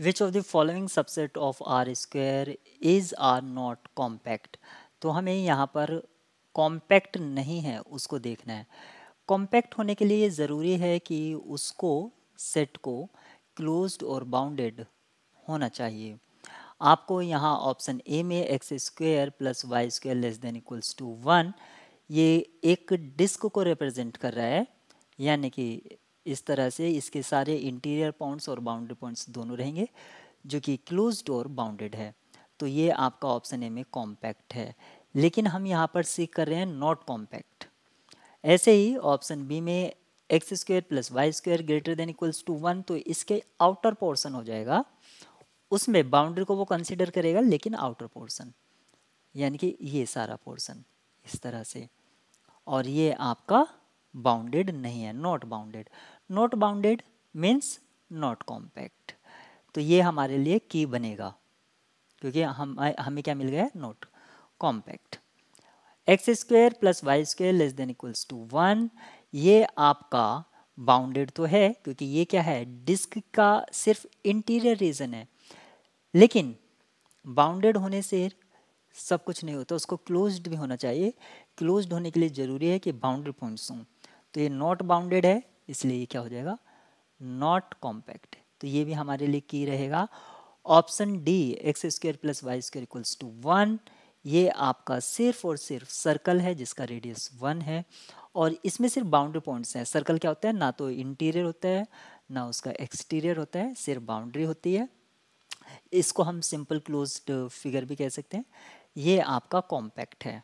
which of the following subset of R square is are not compact तो हमें यहाँ पर कॉम्पैक्ट नहीं है उसको देखना है कॉम्पैक्ट होने के लिए ज़रूरी है कि उसको सेट को क्लोज्ड और बाउंडेड होना चाहिए आपको यहाँ ऑप्शन ए में X square plus Y square less than equals to one ये एक डिस्क को रिप्रेजेंट कर रहा है यानी कि इस तरह से इसके सारे इंटीरियर पॉइंट्स और बाउंड्री पॉइंट्स दोनों रहेंगे जो कि क्लोज्ड और बाउंडेड है तो ये आपका ऑप्शन ए में कॉम्पैक्ट है लेकिन हम यहाँ पर सीख कर रहे हैं नॉट कॉम्पैक्ट ऐसे ही ऑप्शन बी में X square plus Y square greater than equals to one तो इसके आउटर पोर्सन हो जाएगा उसमें बाउंड्री को वो कंसिडर करेगा लेकिन आउटर पोर्सन यानी कि ये सारा पोर्सन इस तरह से और ये आपका बाउंडेड नहीं है not bounded not bounded means not compact तो ये हमारे लिए की बनेगा क्योंकि हम हमें क्या मिल गया है not compact X square plus Y square less than equals to one ये आपका बाउंडेड तो है क्योंकि ये क्या है डिस्क का सिर्फ इंटीरियर रीजन है लेकिन बाउंडेड होने से सब कुछ नहीं होता उसको क्लोज्ड भी होना चाहिए क्लोज्ड होने के लिए ज़रूरी है कि बाउंड्री पॉइंट्स हों तो ये नॉट बाउंडेड है इसलिए ये क्या हो जाएगा नॉट कॉम्पैक्ट तो ये भी हमारे लिए की रहेगा option D X square plus Y square equals to one ये आपका सिर्फ और सिर्फ सर्कल है जिसका रेडियस वन है और इसमें सिर्फ बाउंड्री पॉइंट्स हैं सर्कल क्या होता है ना तो इंटीरियर होता है ना उसका एक्सटीरियर होता है सिर्फ बाउंड्री होती है इसको हम सिंपल क्लोज्ड फिगर भी कह सकते हैं ये आपका कॉम्पैक्ट है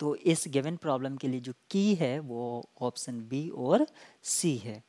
तो इस गिवन प्रॉब्लम के लिए जो की है वो ऑप्शन बी और सी है